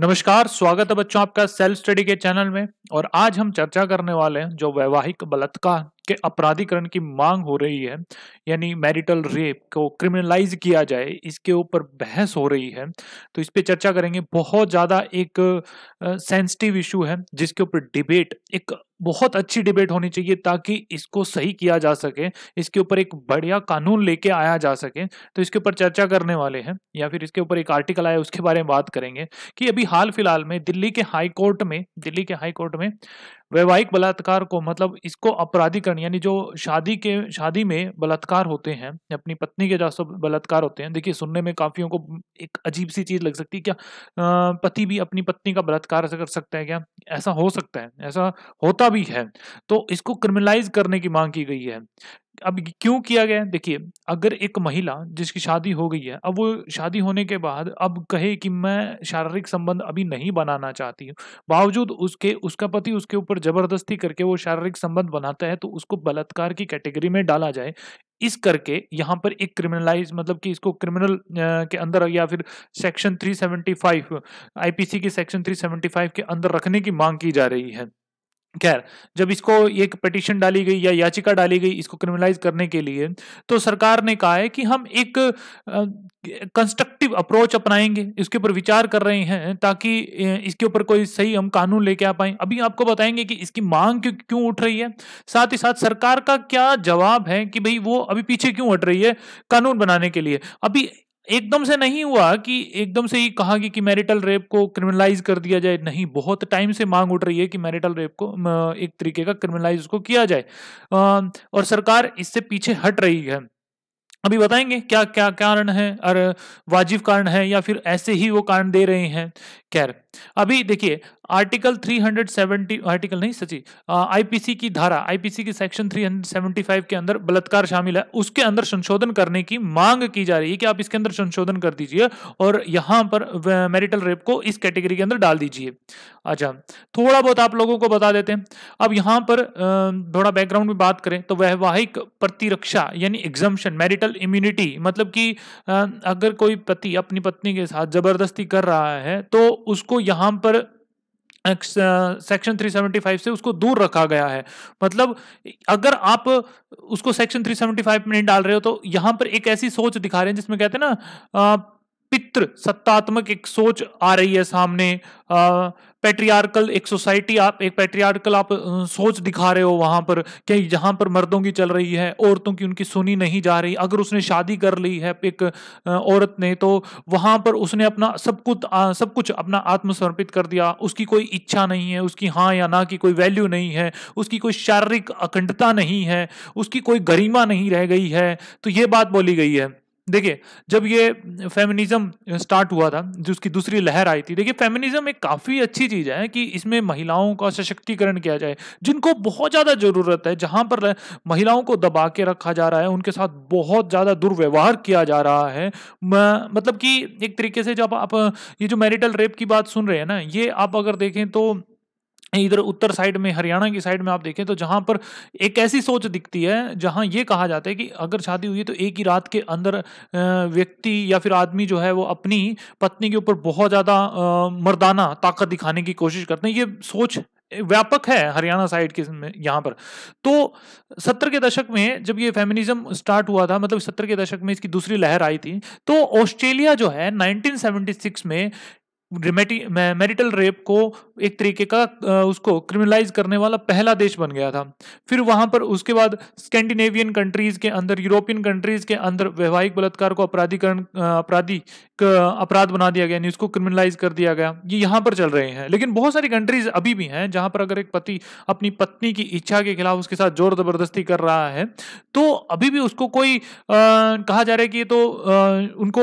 नमस्कार स्वागत है बच्चों आपका सेल्फ स्टडी के चैनल में और आज हम चर्चा करने वाले हैं जो वैवाहिक बलात्कार के अपराधीकरण की मांग हो रही है यानी मैरिटल रेप को क्रिमिनलाइज किया जाए इसके ऊपर बहस हो रही है तो इस पर चर्चा करेंगे बहुत ज़्यादा एक सेंसिटिव इशू है जिसके ऊपर डिबेट एक बहुत अच्छी डिबेट होनी चाहिए ताकि इसको सही किया जा सके इसके ऊपर एक बढ़िया कानून लेके आया जा सके तो इसके ऊपर चर्चा करने वाले हैं या फिर इसके ऊपर एक आर्टिकल आया उसके बारे में बात करेंगे कि अभी हाल फिलहाल में दिल्ली के हाई कोर्ट में दिल्ली के हाई कोर्ट में वैवाहिक बलात्कार को मतलब इसको अपराधीकरण यानी जो शादी के शादी में बलात्कार होते हैं अपनी पत्नी के जैसा बलात्कार होते हैं देखिए सुनने में काफियों को एक अजीब सी चीज़ लग सकती है क्या पति भी अपनी पत्नी का बलात्कार कर सकता है क्या ऐसा हो सकता है ऐसा होता भी है तो इसको क्रिमिनलाइज करने की मांग की गई है अब क्यों किया गया देखिए अगर एक महिला जिसकी शादी हो गई है अब वो शादी होने के बाद अब कहे कि मैं शारीरिक संबंध अभी नहीं बनाना चाहती हूँ बावजूद उसके उसका पति उसके ऊपर जबरदस्ती करके वो शारीरिक संबंध बनाता है तो उसको बलात्कार की कैटेगरी में डाला जाए इस करके यहाँ पर एक क्रिमिनलाइज मतलब कि इसको क्रिमिनल के अंदर या फिर सेक्शन 375 आईपीसी के सेक्शन 375 के अंदर रखने की मांग की जा रही है खैर जब इसको एक पिटिशन डाली गई या याचिका डाली गई इसको क्रिमिनलाइज करने के लिए तो सरकार ने कहा है कि हम एक कंस्ट्रक्टिव अप्रोच अपनाएंगे इसके ऊपर विचार कर रहे हैं ताकि इसके ऊपर कोई सही हम कानून लेके आ पाए अभी आपको बताएंगे कि इसकी मांग क्यों क्यों उठ रही है साथ ही साथ सरकार का क्या जवाब है कि भाई वो अभी पीछे क्यों हट रही है कानून बनाने के लिए अभी एकदम से नहीं हुआ कि एकदम से ही कहा कि, कि मैरिटल रेप को क्रिमिनलाइज कर दिया जाए नहीं बहुत टाइम से मांग उठ रही है कि मैरिटल रेप को एक तरीके का क्रिमिनलाइज उसको किया जाए और सरकार इससे पीछे हट रही है अभी बताएंगे क्या क्या कारण है और वाजिब कारण है या फिर ऐसे ही वो कारण दे रहे हैं खैर अभी देखिए आर्टिकल 370 आर्टिकल नहीं सची आईपीसी की धारा आईपीसी की सेक्शन 375 के अंदर बलात्कार शामिल है उसके अंदर संशोधन करने की मांग की जा रही है कि आप इसके अंदर संशोधन कर दीजिए और यहां पर मैरिटल रेप को इस कैटेगरी के अंदर डाल दीजिए अच्छा थोड़ा बहुत आप लोगों को बता देते हैं अब यहां पर थोड़ा बैकग्राउंड में बात करें तो वैवाहिक प्रतिरक्षा यानी एग्जाम्शन मैरिटल इम्यूनिटी मतलब कि अगर कोई पति अपनी पत्नी के साथ जबरदस्ती कर रहा है तो उसको यहां पर सेक्शन 375 से उसको दूर रखा गया है मतलब अगर आप उसको सेक्शन 375 में नहीं डाल रहे हो तो यहां पर एक ऐसी सोच दिखा रहे हैं जिसमें कहते हैं ना पितृ सत्तात्मक एक सोच आ रही है सामने पेट्रियार्कल एक सोसाइटी आप एक पेट्रियार्कल आप सोच दिखा रहे हो वहां पर क्या जहां पर मर्दों की चल रही है औरतों की उनकी सुनी नहीं जा रही अगर उसने शादी कर ली है एक औरत ने तो वहां पर उसने अपना सब कुछ सब कुछ अपना आत्मसमर्पित कर दिया उसकी कोई इच्छा नहीं है उसकी हाँ या ना की कोई वैल्यू नहीं है उसकी कोई शारीरिक अखंडता नहीं है उसकी कोई गरिमा नहीं रह गई है तो ये बात बोली गई है देखिए जब ये फेमिनिज्म स्टार्ट हुआ था जो उसकी दूसरी लहर आई थी देखिए फेमिनिज्म एक काफ़ी अच्छी चीज़ है कि इसमें महिलाओं का सशक्तिकरण किया जाए जिनको बहुत ज़्यादा ज़रूरत है जहाँ पर महिलाओं को दबा के रखा जा रहा है उनके साथ बहुत ज़्यादा दुर्व्यवहार किया जा रहा है मतलब कि एक तरीके से जब आप ये जो मैरिटल रेप की बात सुन रहे हैं ना ये आप अगर देखें तो इधर उत्तर साइड में हरियाणा की साइड में आप देखें तो जहां पर एक ऐसी सोच दिखती है जहां ये कहा जाता है कि अगर शादी हुई है तो एक ही रात के अंदर व्यक्ति या फिर आदमी जो है वो अपनी पत्नी के ऊपर बहुत ज़्यादा मर्दाना ताकत दिखाने की कोशिश करते हैं ये सोच व्यापक है हरियाणा साइड के यहाँ पर तो सत्तर के दशक में जब ये फेमिनिज्म स्टार्ट हुआ था मतलब सत्तर के दशक में इसकी दूसरी लहर आई थी तो ऑस्ट्रेलिया जो है 1976 में मैरिटल रेप को एक तरीके का उसको क्रिमिनलाइज करने वाला पहला देश बन गया था फिर वहां पर उसके बाद स्कैंडिनेवियन कंट्रीज के अंदर यूरोपियन कंट्रीज के अंदर वैवाहिक बलात्कार को अपराधीकरण अपराधी अपराध बना दिया गया न्यूज को क्रिमिनलाइज कर दिया गया ये यहाँ पर चल रहे हैं लेकिन बहुत सारी कंट्रीज अभी भी हैं जहां पर अगर एक पति अपनी पत्नी की इच्छा के खिलाफ उसके साथ जोर जबरदस्ती कर रहा है तो अभी भी उसको कोई आ, कहा जा रहा है कि ये तो आ, उनको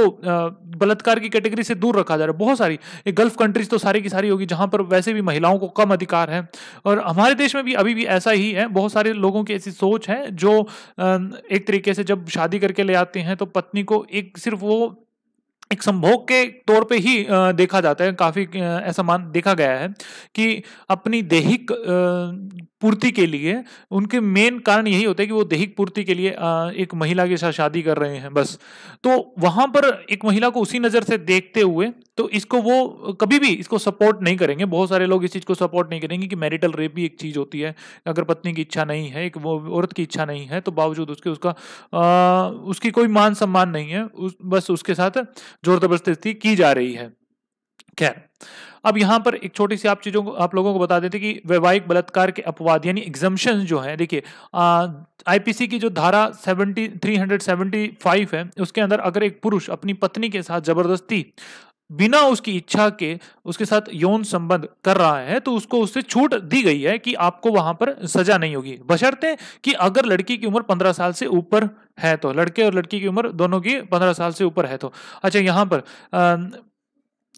बलात्कार की कैटेगरी से दूर रखा जा रहा है बहुत सारी ये गल्फ कंट्रीज तो सारी की सारी होगी जहां पर वैसे भी महिलाओं को कम अधिकार है और हमारे देश में भी अभी भी ऐसा ही है बहुत सारे लोगों की ऐसी सोच है जो एक तरीके से जब शादी करके ले आते हैं तो पत्नी को एक सिर्फ वो एक संभोग के तौर पे ही देखा जाता है काफी ऐसा मान देखा गया है कि अपनी दैहिक पूर्ति के लिए उनके मेन कारण यही होता है कि वो दैहिक पूर्ति के लिए एक महिला के साथ शादी कर रहे हैं बस तो वहां पर एक महिला को उसी नजर से देखते हुए तो इसको वो कभी भी इसको सपोर्ट नहीं करेंगे बहुत सारे लोग इस चीज़ को सपोर्ट नहीं करेंगे कि मैरिटल रेप भी एक चीज़ होती है अगर पत्नी की इच्छा नहीं है एक वो औरत की इच्छा नहीं है तो बावजूद उसके उसका आ, उसकी कोई मान सम्मान नहीं है उस, बस उसके साथ जोर जबरदस्ती की जा रही है खैर अब यहाँ पर एक छोटी सी आप चीज़ों को आप लोगों को बता देते कि वैवाहिक बलात्कार के अपवाद यानी एग्जम्पन जो है देखिए आईपीसी की जो धारा 70 375 है उसके अंदर अगर एक पुरुष अपनी पत्नी के साथ जबरदस्ती बिना उसकी इच्छा के उसके साथ यौन संबंध कर रहा है तो उसको उससे छूट दी गई है कि आपको वहां पर सजा नहीं होगी बशर्ते कि अगर लड़की की उम्र पंद्रह साल से ऊपर है तो लड़के और लड़की की उम्र दोनों की पंद्रह साल से ऊपर है तो अच्छा यहां पर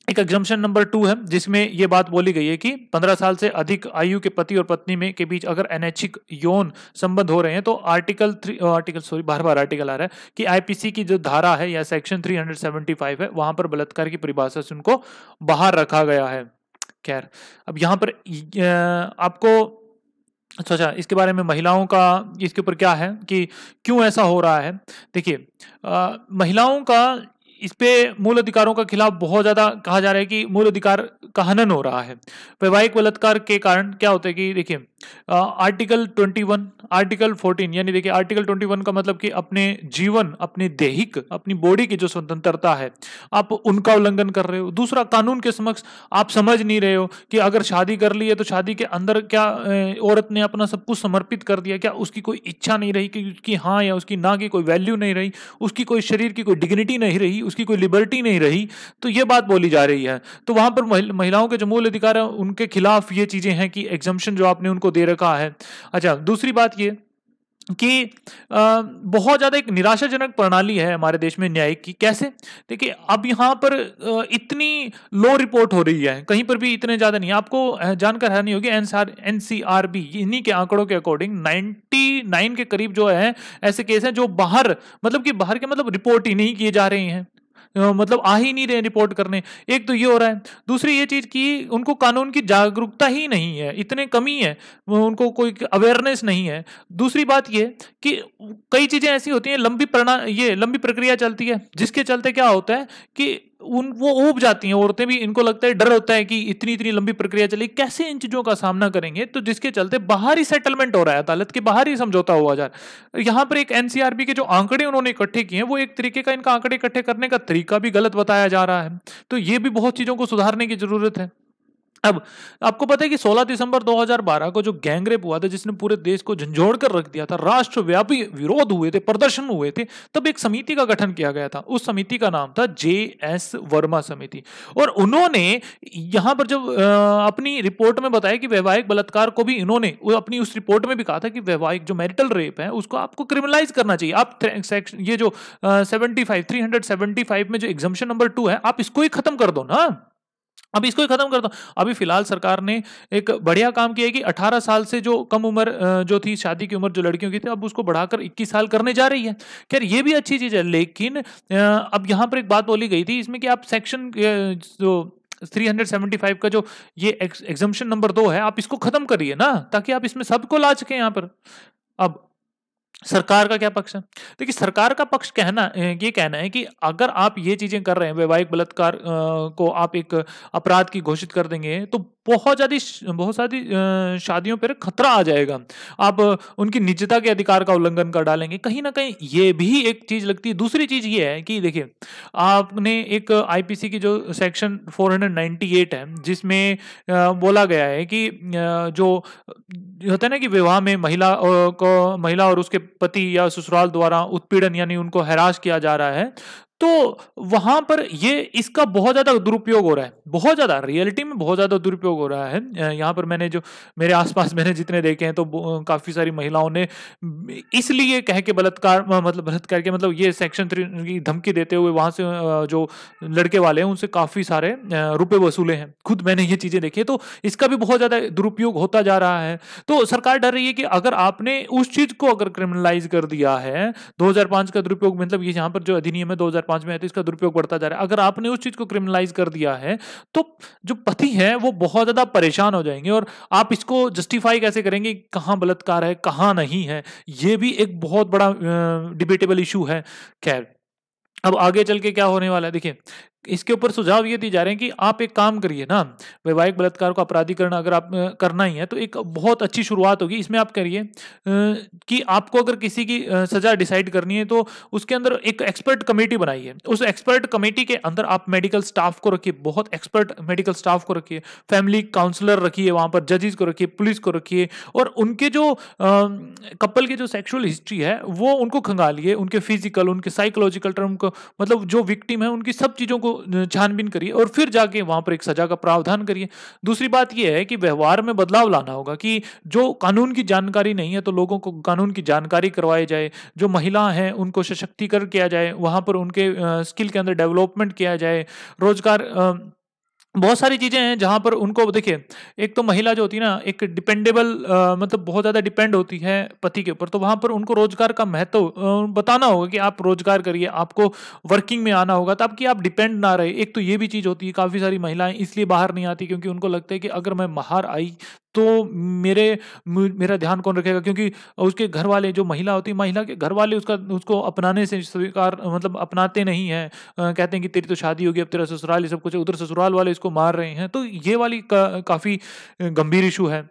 एक एग्जाम्पन नंबर टू है जिसमें यह बात बोली गई है कि पंद्रह साल से अधिक आयु के पति और पत्नी में के बीच अगर अनैच्छिक यौन संबंध हो रहे हैं तो आर्टिकल थ्री आर्टिकल सॉरी बार बार आर्टिकल आ रहा है कि आईपीसी की जो धारा है या सेक्शन 375 है वहां पर बलात्कार की परिभाषा से उनको बाहर रखा गया है खैर अब यहाँ पर आपको अच्छा अच्छा इसके बारे में महिलाओं का इसके ऊपर क्या है कि क्यों ऐसा हो रहा है देखिए महिलाओं का इस पे मूल अधिकारों के खिलाफ बहुत ज्यादा कहा जा रहा है कि मूल अधिकार का हनन हो रहा है वैवाहिक बलात्कार के कारण क्या होता है कि देखिए article twenty one article fourteen यानी देखिए आर्टिकल ट्वेंटी वन का मतलब कि अपने जीवन अपने देहिक अपनी बॉडी की जो स्वतंत्रता है आप उनका उल्लंघन कर रहे हो दूसरा कानून के समक्ष आप समझ नहीं रहे हो कि अगर शादी कर ली है तो शादी के अंदर क्या औरत ने अपना सब कुछ समर्पित कर दिया क्या उसकी कोई इच्छा नहीं रही कि उसकी हाँ या उसकी ना की कोई वैल्यू नहीं रही उसकी कोई शरीर की कोई डिग्निटी नहीं रही उसकी कोई लिबर्टी नहीं रही तो ये बात बोली जा रही है तो वहां पर महिलाओं के जो मूल अधिकार है उनके खिलाफ ये चीजें हैं कि एग्जाम्शन जो आपने उनको दे रखा है अच्छा दूसरी बात ये कि आ, बहुत ज़्यादा एक निराशाजनक प्रणाली है हमारे देश में न्यायिक की कैसे देखिए अब यहां पर इतनी लो रिपोर्ट हो रही है कहीं पर भी इतने ज़्यादा नहीं आपको जानकर हैरानी होगी एनसीआर एनसीआरबी इन्हीं के आंकड़ों के अकॉर्डिंग 99 के करीब जो है ऐसे केस हैं जो बाहर मतलब कि बाहर के मतलब रिपोर्ट ही नहीं किए जा रहे हैं मतलब आ ही नहीं रहे रिपोर्ट करने एक तो ये हो रहा है दूसरी ये चीज़ कि उनको कानून की जागरूकता ही नहीं है इतने कमी है उनको कोई अवेयरनेस नहीं है दूसरी बात ये कि कई चीज़ें ऐसी होती हैं लंबी प्रणा ये लंबी प्रक्रिया चलती है जिसके चलते क्या होता है कि उन वो ऊब जाती हैं औरतें भी इनको लगता है डर होता है कि इतनी इतनी लंबी प्रक्रिया चली कैसे इन चीज़ों का सामना करेंगे तो जिसके चलते बाहर ही सेटलमेंट हो रहा है अदालत के बाहर ही समझौता हुआ जा यहां यहाँ पर एक एनसीआरबी के जो आंकड़े उन्होंने इकट्ठे किए हैं वो एक तरीके का इनका आंकड़े इकट्ठे करने का तरीका भी गलत बताया जा रहा है तो ये भी बहुत चीज़ों को सुधारने की ज़रूरत है अब आपको पता है कि 16 दिसंबर 2012 को जो गैंगरेप हुआ था जिसने पूरे देश को झंझोड़ कर रख दिया था राष्ट्रव्यापी विरोध हुए थे प्रदर्शन हुए थे तब एक समिति का गठन किया गया था उस समिति का नाम था जे एस वर्मा समिति और उन्होंने यहां पर जब अपनी रिपोर्ट में बताया कि वैवाहिक बलात्कार को भी इन्होंने अपनी उस रिपोर्ट में भी कहा था कि वैवाहिक जो मैरिटल रेप है उसको आपको क्रिमिनलाइज करना चाहिए आप ये जो सेवेंटी फाइव में जो एग्जामेशन नंबर टू है आप इसको ही खत्म कर दो ना अब इसको ही खत्म कर दो अभी फिलहाल सरकार ने एक बढ़िया काम किया है कि 18 साल से जो कम उम्र जो थी शादी की उम्र जो लड़कियों की थी अब उसको बढ़ाकर 21 साल करने जा रही है खैर ये भी अच्छी चीज़ है लेकिन अब यहाँ पर एक बात बोली गई थी इसमें कि आप सेक्शन जो 375 का जो ये एग्जामेशन नंबर दो है आप इसको खत्म करिए ना ताकि आप इसमें सबको ला सकें यहाँ पर अब सरकार का क्या पक्ष है देखिए सरकार का पक्ष कहना ये कहना है कि अगर आप ये चीजें कर रहे हैं वैवाहिक बलात्कार को आप एक अपराध की घोषित कर देंगे तो बहुत ज्यादा बहुत सारी शादियों पर खतरा आ जाएगा आप उनकी निजता के अधिकार का उल्लंघन कर डालेंगे कहीं ना कहीं ये भी एक चीज लगती है दूसरी चीज ये है कि देखिए आपने एक आईपीसी की जो सेक्शन फोर है जिसमें बोला गया है कि जो होता है ना कि विवाह में महिला को महिला और उसके पति या ससुराल द्वारा उत्पीड़न यानी उनको हैराश किया जा रहा है तो वहां पर ये इसका बहुत ज्यादा दुरुपयोग हो रहा है बहुत ज्यादा रियलिटी में बहुत ज्यादा दुरुपयोग हो रहा है यहाँ पर मैंने जो मेरे आसपास मैंने जितने देखे हैं तो काफी सारी महिलाओं ने इसलिए कह के बलात्कार मतलब बलात्कार के मतलब ये सेक्शन थ्री की धमकी देते हुए वहां से जो लड़के वाले हैं उनसे काफी सारे रुपए वसूले हैं खुद मैंने ये चीजें देखी तो इसका भी बहुत ज्यादा दुरुपयोग होता जा रहा है तो सरकार डर रही है कि अगर आपने उस चीज को अगर क्रिमिनलाइज कर दिया है दो का दुरुपयोग मतलब ये यहाँ पर जो अधिनियम है दो पांच में है तो इसका दुरुपयोग बढ़ता जा रहा है अगर आपने उस चीज को क्रिमिनलाइज कर दिया है तो जो पति है वो बहुत ज्यादा परेशान हो जाएंगे और आप इसको जस्टिफाई कैसे करेंगे कहाँ बलात्कार है कहाँ नहीं है ये भी एक बहुत बड़ा डिबेटेबल इशू है खैर अब आगे चल के क्या होने वाला है देखिए इसके ऊपर सुझाव ये दिए जा रहे हैं कि आप एक काम करिए ना वैवाहिक बलात्कार को अपराधीकरण अगर आप करना ही है तो एक बहुत अच्छी शुरुआत होगी इसमें आप करिए कि आपको अगर किसी की सजा डिसाइड करनी है तो उसके अंदर एक एक्सपर्ट कमेटी बनाइए उस एक्सपर्ट कमेटी के अंदर आप मेडिकल स्टाफ को रखिए बहुत एक्सपर्ट मेडिकल स्टाफ को रखिए फैमिली काउंसलर रखिए वहाँ पर जजेस को रखिए पुलिस को रखिए और उनके जो कपल की जो सेक्शुअल हिस्ट्री है वो उनको खंगालिए उनके फिजिकल उनके साइकोलॉजिकल टर्म को मतलब जो विक्टिम है उनकी सब चीज़ों को छानबीन करिए और फिर जाके वहां पर एक सजा का प्रावधान करिए दूसरी बात यह है कि व्यवहार में बदलाव लाना होगा कि जो कानून की जानकारी नहीं है तो लोगों को कानून की जानकारी करवाई जाए जो महिला हैं उनको सशक्तिकरण किया जाए वहां पर उनके स्किल के अंदर डेवलपमेंट किया जाए रोजगार बहुत सारी चीज़ें हैं जहाँ पर उनको देखिए एक तो महिला जो होती है ना एक डिपेंडेबल मतलब बहुत ज़्यादा डिपेंड होती है पति के ऊपर तो वहाँ पर उनको रोजगार का महत्व बताना होगा कि आप रोजगार करिए आपको वर्किंग में आना होगा ताकि आप डिपेंड ना रहे एक तो ये भी चीज़ होती है काफ़ी सारी महिलाएं इसलिए बाहर नहीं आती क्योंकि उनको लगता है कि अगर मैं बाहर आई तो मेरे मेरा ध्यान कौन रखेगा क्योंकि उसके घर वाले जो महिला होती है महिला के घर वाले उसका उसको अपनाने से स्वीकार मतलब अपनाते नहीं हैं कहते हैं कि तेरी तो शादी होगी अब तेरा ससुराल ये सब कुछ उधर ससुराल वाले इसको मार रहे हैं तो ये वाली का, काफ़ी गंभीर इशू है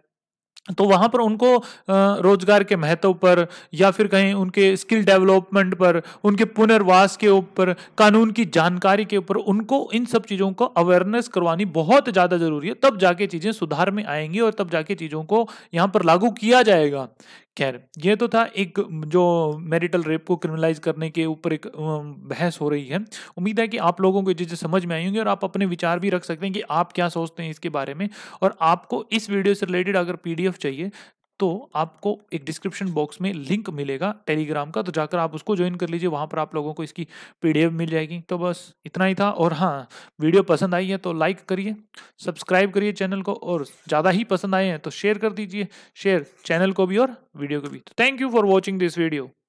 तो वहाँ पर उनको रोजगार के महत्व पर या फिर कहीं उनके स्किल डेवलपमेंट पर उनके पुनर्वास के ऊपर कानून की जानकारी के ऊपर उनको इन सब चीज़ों को अवेयरनेस करवानी बहुत ज़्यादा ज़रूरी है तब जाके चीज़ें सुधार में आएंगी और तब जाके चीज़ों को यहाँ पर लागू किया जाएगा खैर यह तो था एक जो मैरिटल रेप को क्रिमिनलाइज करने के ऊपर एक बहस हो रही है उम्मीद है कि आप लोगों को चीज़ें समझ में आई होंगी और आप अपने विचार भी रख सकते हैं कि आप क्या सोचते हैं इसके बारे में और आपको इस वीडियो से रिलेटेड अगर पीडीएफ चाहिए तो आपको एक डिस्क्रिप्शन बॉक्स में लिंक मिलेगा टेलीग्राम का तो जाकर आप उसको ज्वाइन कर लीजिए वहाँ पर आप लोगों को इसकी पी मिल जाएगी तो बस इतना ही था और हाँ वीडियो पसंद आई है तो लाइक करिए सब्सक्राइब करिए चैनल को और ज़्यादा ही पसंद आए हैं तो शेयर कर दीजिए शेयर चैनल को भी और वीडियो को भी तो thank you for watching this video